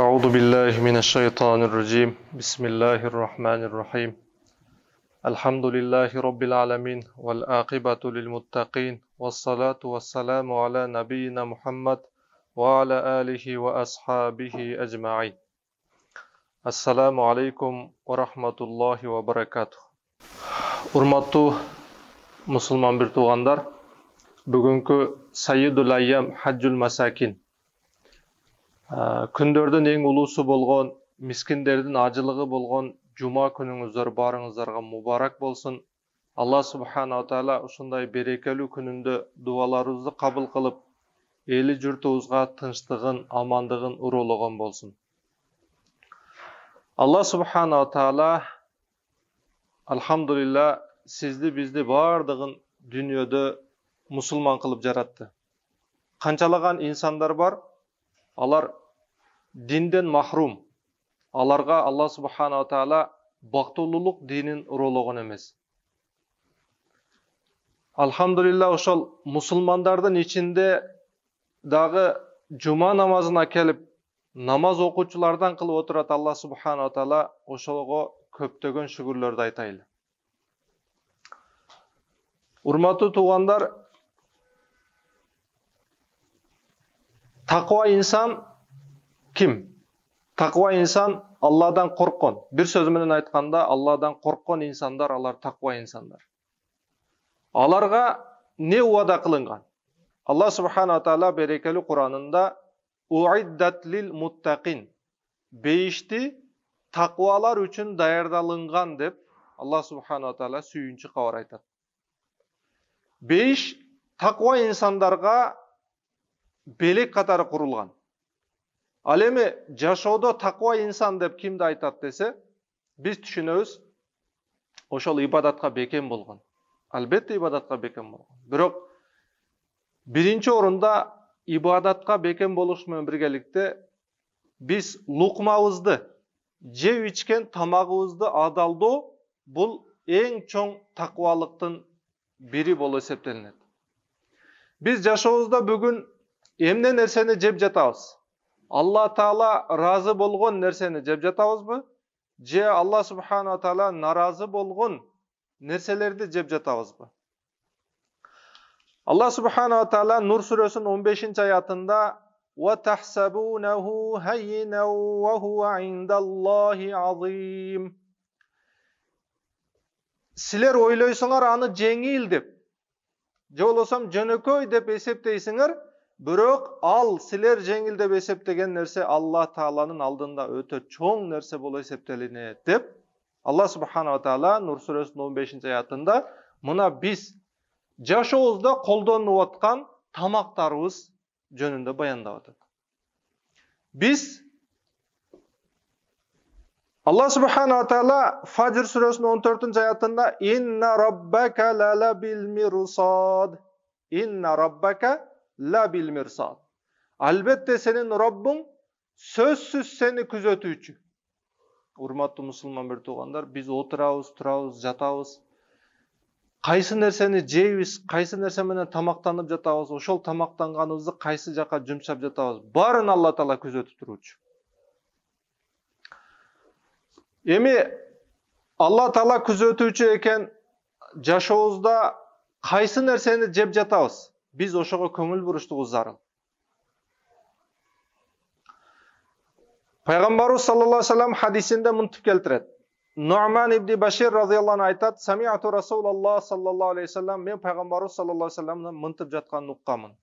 أعوذ بالله من الشيطان الرجيم بسم الله الرحمن الرحيم الحمد لله رب العالمين والآقبة للمتقين والصلاة والسلام على نبينا محمد وعلى آله وأصحابه أجمعين السلام عليكم ورحمة الله وبركاته أرمتو مسلمان бир туугандар سيد الأيام حج المساكين Ә, Күндердің ең ұлысы болған, мискиндердин ажылығы болған жума күніңіздер барыңыздарға мубарак болсын. алла субханала таала ушундай берекелі күнінде дубаларыбызды қабыл кылып елі журтубузга тынчтыгын амандығын урологон болсын. алла субханала таала алхамдулилла сізді бізді баардыгын дүниеде мусулман кылып жаратты қаншалаған инсандар бар алар динден махрум аларга алла субханала Таала бактылуулук динин урологон эмес алхамдулилла ошол мусулмандардын ичинде дағы жума намазына келіп, намаз окуучулардан қылып отурат алла субханала Таала, ошого көптөгөн шүгүрлөрдү айтайлы урматтуу туугандар Тақуа инсан кім? Тақуа инсан Алладан қорққан Бір сөзімен айтқанда, Алладан қорққан инсандар, алар тақуа инсандар. Аларға не уада қылынған? Алла субханала Таала берекелі Құранында уиддат лил муттақин. Бейішті тақуалар үшін даярдалынған деп Алла Субхан Таала сүйінші қабар айтады. Бейіш тақуа инсандарға белек қатары құрылған ал эми жашоодо инсан деп кимди айтат десе биз түшүнөбүз ошол ибадатка бекем болгон албетте ибадатка бекем болгон бирок биринчи орунда ибадатка бекем болуш менен биргеликте биз лукмабызды жеп ичкен тамагыбызды адалдоо бул эң чоң такыбалыктын бири болуп эсептелинет биз жашообузда бүгүн эмне нерсени жеп жатабыз алла таала разы болгон нерсени жеп жатабызбы же алла субханала таала наразы болгон нерселерди жеп жатабызбы алла субханала таала нур сүрөсүнүн он бешинчи аятында силер ойлойсуңар аны жеңил деп же болбосо жөнөкөй деп эсептейсиңер Бирок ал силер жеңил деп эсептеген нерсе Алла Тааланын алдында өтө чоң нерсе болуп эсептелинет деп Алла Субханава Таала Нур сүрөсүнүн 15-аятында мына биз жашообузда колдонуп аткан тамактарыбыз жөнүндө баяндап атат. Биз Алла Субханава Таала Фажр сүрөсүнүн 14-аятында инна раббака лалабил мирсад инна раббака la bil mirsad. сенің senin сөзсіз сені күзетуші. Урматтуу мусулман бир туугандар, биз отурабыз, турабыз, жатабыз. Кайсы нерсени жейбиз, кайсы нерсе менен тамактанып жатабыз, ошол тамактанганыбызды кайсы жака жумшап жатабыз. Баарын Алла Таала күзөтүп тұрушы Эми Алла Таала күзөтүүчү экен, жашообузда кайсы нерсени жеп жатабыз? Біз ошого көңүл буруштук зарыл пайгамбарыбыз саллаллаху алейхи вассалам хадисинде мынтип келтирет нуман ибн башир разиаллаху айтат самиату расулаллах саллаллаху алейхи вассалам мен пайгамбарыбыз саллаллаху алейхи вассаламдан мынтип жатканын уккамын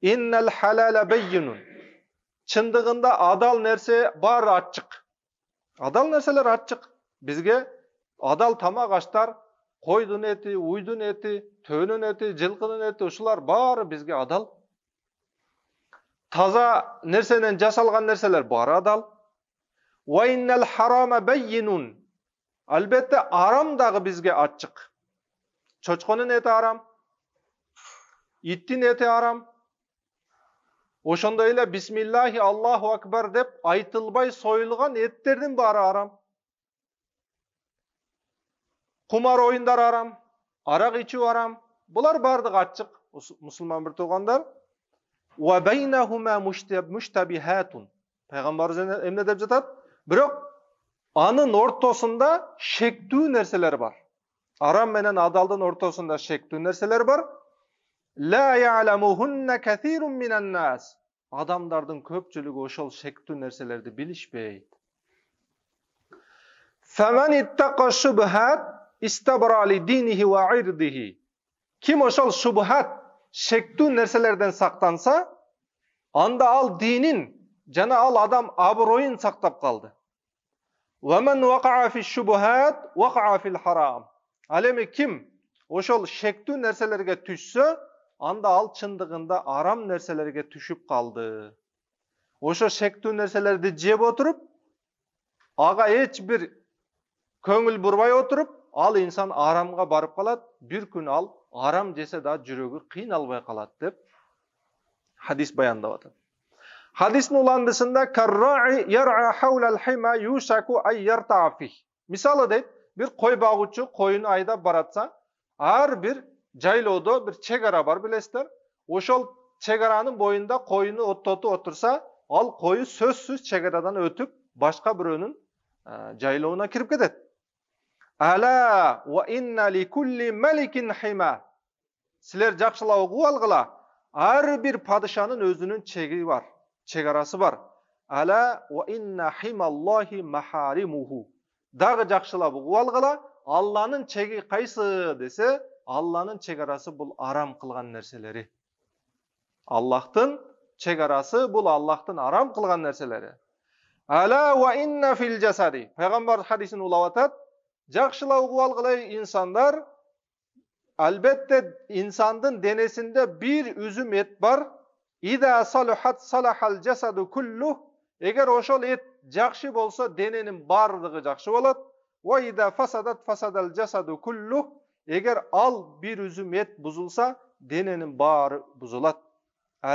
иннал халала байинун чындыгында адал нерсе бар ачык адал нерселер ачык Бізге адал тамак аштар қойдың еті үйдің еті төнің еті жылқының еті ұшылар бары бізге адал таза нәрседен жасалған нәрселер бары адал албетте арам дагы бізге ачык чочконун еті арам иттин еті арам ошондой эле бисмиллахи аллаху акбар деп айтылбай союлган эттердин баары арам кумар оюндар арам арак ичүү арам булар баардыгы ачык мусулман бир туугандар payg'ambarimiz emne deb жатат бирок анын ортосунда шектүү нерселер бар арам менен адалдын ортосунда шектүү нерселер бар адамдардын көпчүлүгү ошол шектүү нерселерди билишпейт istabara ошол шубхат шектүү нерселерден сактанса, анда ал динин жана ал адам аброюн сактап калды. вакаа вакаа фил харам. Ал эми ким ошол шектүү нерселерге түшсө, анда ал чындыгында арам нерселерге түшүп калды. Ошо шектүү нерселерди жеп отуруп, ага эч бир көңүл бурбай отуруп, ал инсан арамға барып қалады бір күн ал арам жесе да жүрегі қиналбай қалады деп хадис баяндап жатады хадистің уландысында мысалы дейді бір қой бағушы қойын айдап баратса әрбір жайлоодо бір шекара бар білесіздер ошол шекараның боюнда қойыны оттотуп отурса ал қойы сөзсіз шекарадан өтіп башқа біреунің жайлоуына кирип кетеді әлә ва инна ли кулли мәликин хима. Сілер жақшылау ұғу алғыла. Әрбір падышаның өзінің чегі бар, шекарасы бар. әлә ва инна хималлахи Дағы жақшылап ұғу алғыла. Алланың чегі қайсы десе, Алланың шекарасы бұл арам қылған нәрселері. Аллахтың шекарасы бұл Аллахтың арам қылған нәрселері. әлә ва инна фил жасади. Пайғамбар хадисін улап Жақшылау қылай инсандар әлбетте инсандың денесінде бір үзім ет бар ида салухат салахал жасаду күллі, егер ошол ет жақсы болса дененің барлығы жақсы болады уа ида фасадат фасадал жасаду күллі, егер ал бір үзім ет бұзылса дененің бары бұзылады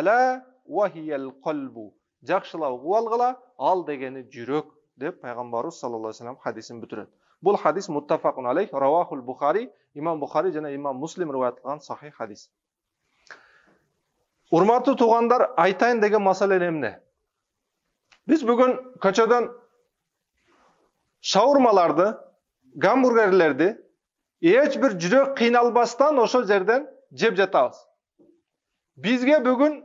әлә уахиял қалбу жақшылауға алғыла ал дегені жүрек деп пайғамбарымыз саллаллаху хадисін бітіреді бұл хадис муттафақун алейх равахул бұхари имам бұхари және имам муслим риуаят қылған сахи хадис құрметті туғандар айтайын деген мәселе немене біз бүгін көшеден шаурмаларды гамбургерлерді ешбір жүрек қиналбастан ошол жерден жеп жатабыз бизге бүгүн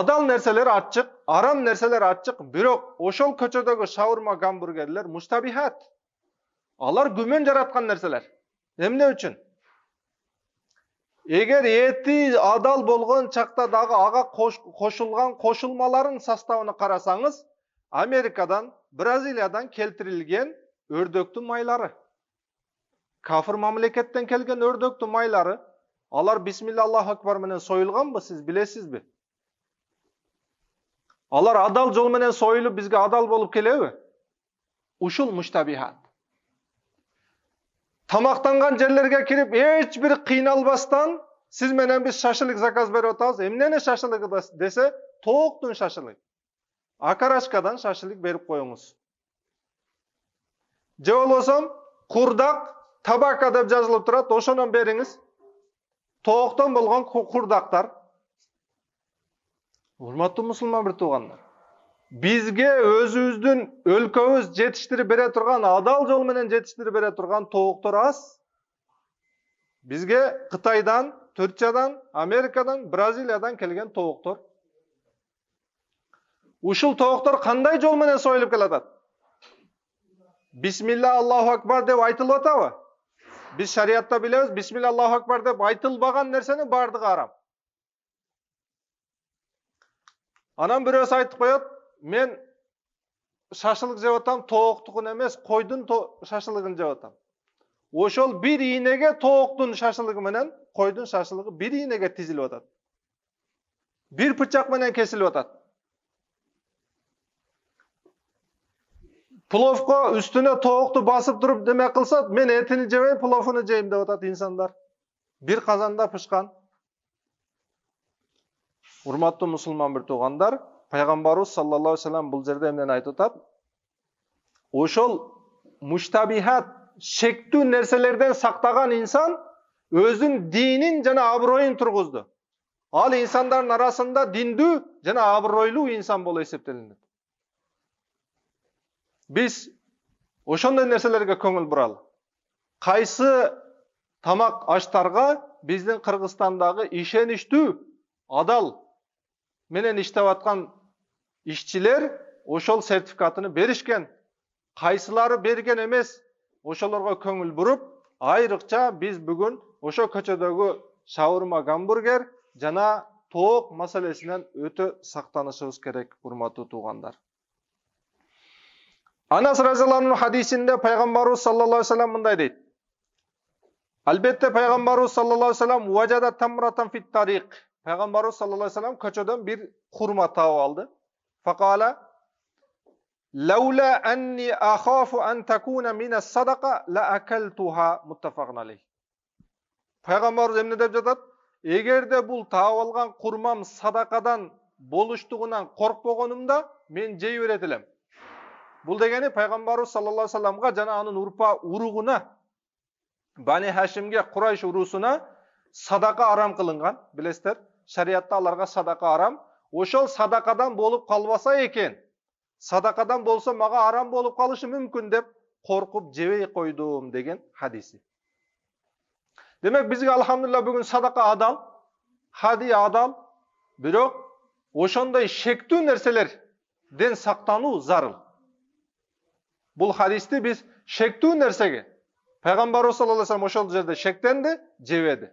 адал нерселер ачык арам нерселер ачык бирок ошол көчөдөгү шаурма гамбургерлер муштабихат алар күмөн жаратқан нерселер эмне үчүн Егер эти адал болған чакта дагы аға кошулган қосылмаларын составына карасаңыз америкадан бразилиядан келтірілген өрдөктүн майлары кафыр мамлекеттен келген өрдөктүн майлары алар бисмилля аллаху акбар менен союлганбы сиз билесизби алар адал жол менен союлуп бизге адал болуп келеби ушул муштабихат тамақтанған жерлерге кіріп ешбір қиналбастан сіз менен біз шашлык заказ берип атабыз эмнени шашлыгы десе тооктун шашлык акарашкадан шашлык беріп коюңуз же болбосо курдак табака деп жазылып турат ошонон бериңиз тооктон болгон курдактар урматтуу мусулман бир туугандар Бізге өзіміздің өлкөбүз жетиштирип бере турган адал жол менен жетиштирип бере турган тобуктор аз бизге кытайдан түркиядан америкадан бразилиядан келген тобуктор ушул тобуктор кандай жол менен союлуп келатат бисмилла аллаху акбар деп айтылып атабы биз шариятта билебиз бисмилла аллаху акбар деп айтылбаган нерсенин баардыгы арам анан бирөөсү айтып коет мен шашылық жеп атам емес қойдың шашылығын жеп атам ошол бир ийнеге тооктун шашылығы менен койдун шашылығы, бир ийнеге тизилип атат бир пычак менен кесилип атат пловко үстүнө тоокту басып туруп неме кылса мен этини жебейм пловуну жейм деп атат инсандар бир казанда пышкан урматтуу мусулман бир туугандар пайғамбарыбыз саллаллаху алейхи вассалам бұл жерде эмнени айтып атат ошол муштабихат шектүү нерселерден сактаган инсан өзүн динин жана аброюн тургузду ал инсандардын арасында диндүү жана абройлуу инсан болуп эсептелинет биз ошондой нерселерге көңүл буралы кайсы тамак аштарга биздин кыргызстандагы ишеничтүү адал менен иштеп аткан ишчилер ошол сертификатыны беришкен кайсылары берген эмес ошолорго көңүл буруп айрыкча биз бүгүн ошо көчөдөгү шаурма гамбургер жана тоок маселесинен өтө сактанышыбыз керек урматтуу туугандар анас разиаллаху хадисинде пайгамбарыбыз саллаллаху алейхи вассалам мындай дейт албетте пайгамбарыбыз саллаллаху алейхи вассалам пайгамбарыбыз саллаллаху алейхи вассалам көчөдөн бир курма таап алды فقال لولا اني اخاف ان تكون من الصدقة لأكلتها متفق عليه пайғамбарымыз эмне деп жатат эгерде бул таап алган курмам садакадан болуштугунан коркпогонумда мен жей берет элем бул дегени пайгамбарыбыз саллаллаху алейхи вассаламга жана анын урпа уругуна бани хашимге курайш уруусуна садака арам кылынган билесиздер шариятта аларга садака арам ошол садақадан болып қалбаса екен садақадан болса маған арам болып қалышы мүмкін деп қорқып жебей қойдым деген хадисі демек бізге алхамдулилла бүгін садақа адал хадия адал бирок ошондой шектүү нерселерден сактануу зарыл бул хадисти биз шектүү нерсеге пайгамбарыбыз саллаллаху алейхи ошол жерде шектенди жебеди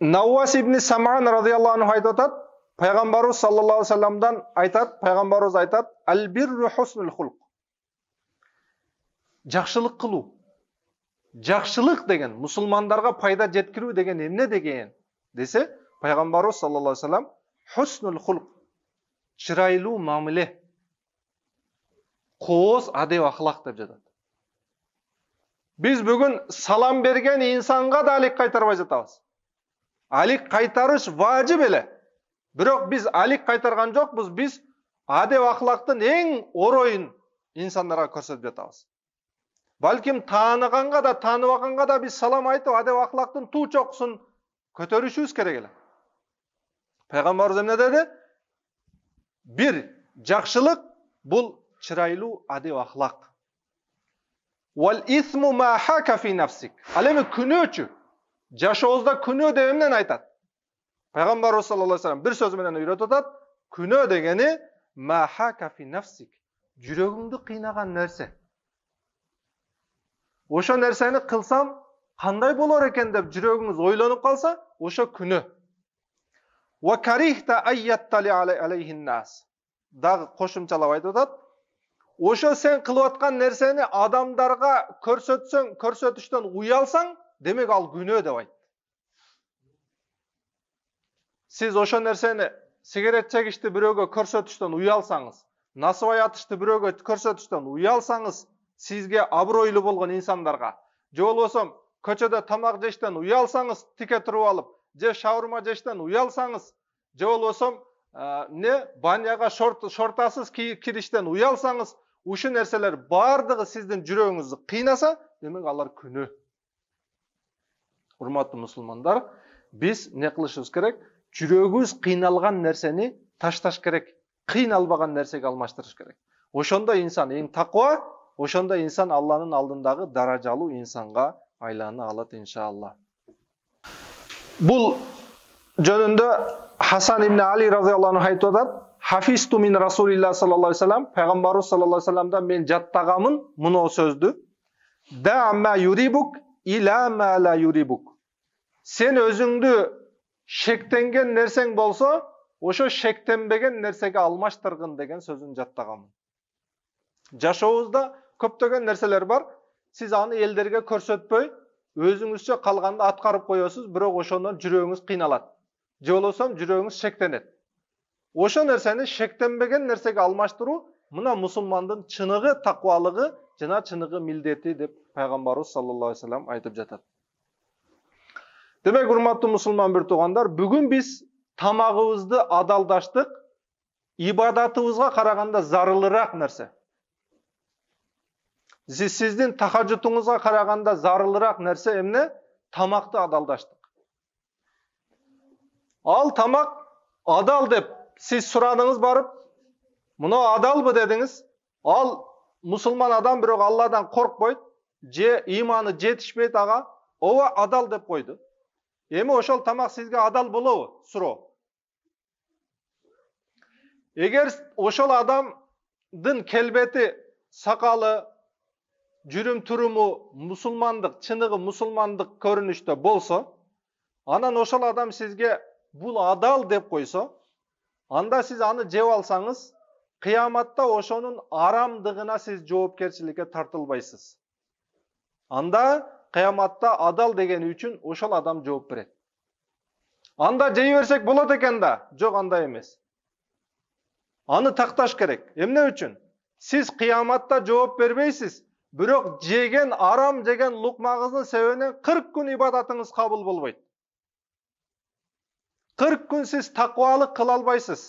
науас ибни саман радиаллаху анху айтып пайғамбарымыз саллаллаху алейхи айтады пайғамбарымыз айтады "Ал-бирру хуснул хулқ жақсылық қылу жақсылық деген мұсылмандарға пайда жеткіру деген емне деген десе пайғамбарымыз саллаллаху ва вассалам хуснул хулқ чырайлы маміле қос әдеп ақылақ деп жатады біз бүгін салам берген инсанға да әлек қайтармай жатамыз алик қайтарыш важиб эле бирок биз алик кайтарган жокпуз биз адеп ахлактын эң ороюн инсандарга көрсөтүп жатабыз балким тааныганга да тааныбаганга да биз салам айтып адеп ахлактын туу чокусун көтөрүшүбүз керек эле пайгамбарыбыз эмне деди бир жакшылык бул чырайлуу адеп ахлак ал эми күнөөчү жашооңузда күнө деп эмнени айтат пайгамбарыбыз саллаллаху алейхи салам бир сөз менен үйрөтүп атат күнө дегени жүрөгүңдү кыйнаган нерсе ошо нерсени кылсам кандай болор экен деп жүрөгүңүз ойлонуп калса ошо күнө дагы кошумчалап айтып атат ошо сен кылып аткан нерсени адамдарга көрсөтсөң көрсөтүштөн уялсаң демек ал күнөө деп айтты сиз ошол нерсени сигарет чегишти бирөөгө көрсөтүштөн уялсаңыз насыбай атышты бирөөгө көрсөтүштөн уялсаңыз сизге абройлуу болгон инсандарга же болбосо көчөдө тамак жештен уялсаңыз тике туруп алып же шаурма жештен уялсаңыз же болбосо эмне баняга шортасыз кириштен уялсаңыз ушул нерселер баардыгы сиздин жүрөгүңүздү кыйнаса демек алар күнөө құрметті мұсылмандар біз не қылышымыз керек жүрөгүбүз қиналған нәрсені ташташ керек қиналбаған нәрсеге алмаштырыш керек ошондо инсан эң таква ошондо инсан алланын алдындагы даражалуу инсанга айлана алат иншалла бул жөнүндө хасан ибн али разиаллаху анху айтып атат хафисту мин расулилла саллаллаху алейхи салам пайгамбарыбыз саллаллаху алейхи мен жаттагамын мынау сөздү ila Сен өзіңді шектенген нәрсең болса, ошо шектенбеген нәрсеге алмаштырғын деген сөзін жаттағанмын. Жашоозда көптөгөн нәрселер бар. Сіз аны элдерге көрсөтпөй, өзіңізше қалғанды атқарып қоясыз, бирок ошондон жүрөгүңүз кыйналат. же болбосо жүрөгүңүз шектенет. Ошо нерсени шектенбеген нерсеге алмаштыруу мына мусулмандын чыныгы таквалыгы жана чыныгы милдети деп пайгамбарыбыз саллаллаху алейхи айтып жатат демек урматтуу мусулман бир туугандар бүгүн биз тамагыбызды адалдаштык ибадатыбызга караганда зарылыраак нерсе сиздин тахажутуңузга караганда зарылыраак нерсе эмне тамакты адалдаштык ал тамак адал деп сиз сурадыңыз барып мына адалбы дедиңиз ал мұсылман адам бірақ алладан қорықпайды же иманы жетішпейді аға ова адал деп қойды эми ошол тамак сизге адал болобу суроо эгер ошол адамдын келбети сакалы жүрүм туруму мусулмандык чыныгы мусулмандык көрүнүштө болсо анан ошол адам сизге бул адал деп койсо анда сиз аны жеп алсаңыз Қияматта ошоның арамдығына сіз жауапкершілікке тартылбайсыз анда қияматта адал деген үшін ошол адам жооп берет анда жей берсек болот экен жоқ андай емес аны тақташ керек эмне үчүн сіз қияматта жооп бербейсиз бирок жеген арам жеген лукмаңыздын себебинен кырк күн ибадатыңыз қабыл болбойт кырк күн сиз тақуалық кыла албайсыз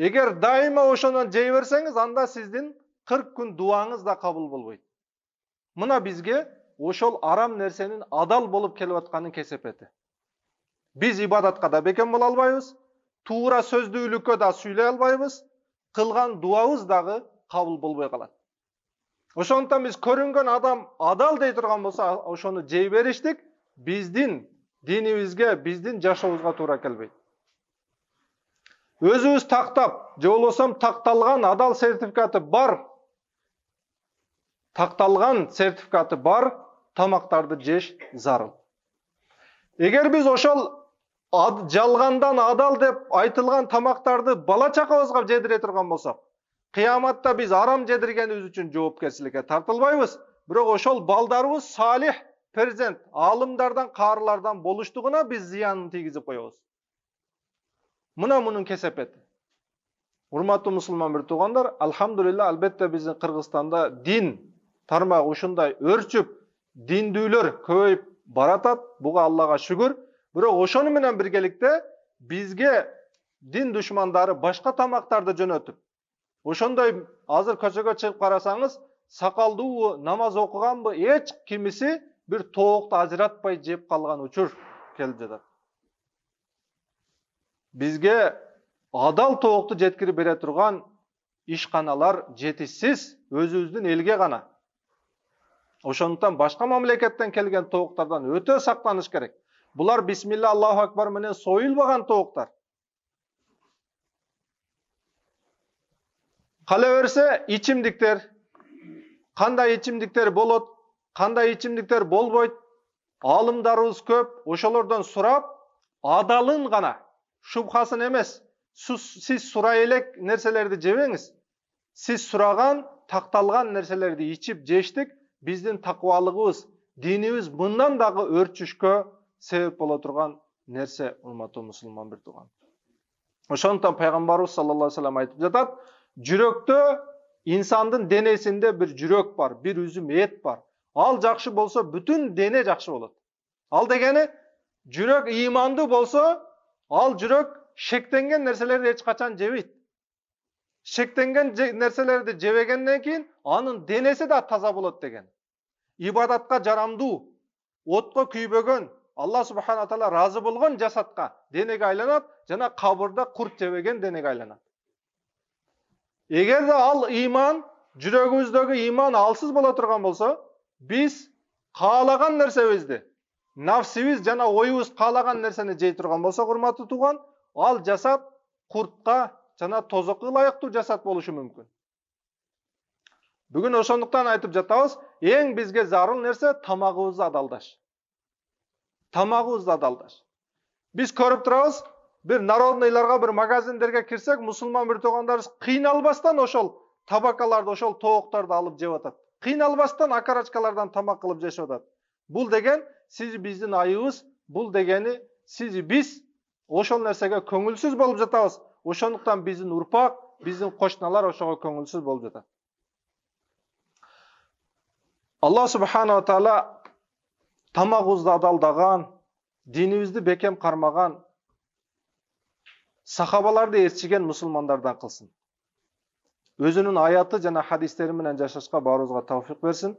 егер дайыма ошондон жей берсеңиз анда сиздин кырк күн дубаңыз да кабыл болбойт мына бизге ошол арам нерсенин адал болуп келип атканын кесепети биз ибадатқа да бекем боло албайбыз туура сөздүүлүккө да сүйлөй албайбыз кылган дубабыз дагы кабыл болбой калат ошондуктан биз көрүнгөн адам адал дей турган болсо ошону жей бериштик биздин динибизге биздин жашообузга туура келбейт өз өзі тақтап болмасам тақталған адал сертификаты бар тақталған сертификаты бар тамақтарды жеш зарыл егер біз ошол ад, жалғандан адал деп айтылған тамақтарды бала чакабызга жедире турган болсок кыяматта биз арам жедиргенибиз үчүн жоопкерчиликке тартылбайбыз бирок ошол балдарыбыз салих перзент алымдардан карылардан болуштугуна биз зыянын тийгизип коебуз мына мұның кесепеті урматтуу мусулман бир туугандар альхамдулилля албетте біздің кыргызстанда дин тармагы ушундай өрчүп диндүүлөр көбөйүп баратат бұға Аллаға шүгүр бирок ошону менен бізге дин душмандары башқа тамақтарды жөнөтүп ошондой азыр көчөгө чыгып карасаңыз сакалдуубу намаз окуганбы эч кимиси бир тоокту ажыратпай жеп калган учур келип жатат бізге адал тоокты жеткіріп бере турган ишканалар жетишсиз өзүбүздүн елге ғана ошондуктан башка мамлекеттен келген тооктардан өтө сактаныш керек булар бисмилла аллаху акбар менен союлбаган тооктар кала берсе ичимдиктер кандай ичимдиктер болот кандай ичимдиктер болбойт аалымдарыбыз көп ошолордон сурап адалын гана шубхасын емес сіз елек нәрселерді жебеңіз сіз сұраған тақталған нәрселерді ішіп жештік біздің тақуалығыбыз динибиз бұндан дағы өрчүшкө себеп бола тұрған нәрсе урматтуу мұсылман бір туған ошондуктан пайгамбарыбыз саллаллаху алейхи салам айтып жатат жүрөктө инсандын денесинде бир жүрөк бар бир үзүм эт бар ал жакшы болсо бүтүн дене жакшы болот ал дегени жүрөк ыймандуу болсо ал жүрек шектенген нерселерди эч качан жебейт шектенген нерселерди жебегенден кийин анын денеси да таза болот деген Ибадатқа жарамдуу отко күйбөгөн алла субхана таала разы болған жасатка денеге айланат жана кабырда курт жебеген денеге айланат эгерде ал иман, жүрөгүбүздөгү иман алсыз бола турган болсо биз каалаган нерсебизди нафсибиз жана оюбуз каалаган нерсени жей турган болсок урматтуу тууган ал жасап куртка жана тозокко ылайыктуу жасат болушу мүмкүн бүгүн ошондуктан айтып жатабыз эң бизге зарыл нерсе тамагыбызды адалдаш тамагыбызды адалдаш биз көрүп турабыз бир народныйларга бир магазиндерге кирсек мусулман бир туугандарыбыз кыйналбастан ошол табакаларды ошол тооктарды алып жеп атат кыйналбастан окорочкалардан тамак кылып жешип атат бул деген сиз биздин айыбыз бул дегени сиз биз ошол нерсеге көңүлсүз болуп жатабыз ошондуктан биздин урпак биздин кошуналар ошого көңүлсүз болуп жатат алла субханала таала тамагыбызды адалдаган динибизди бекем кармаган сахабаларды ээрчиген мусулмандардан кылсын өзүнүн аяты жана хадистери менен жашашка баарыбызга тавфик берсин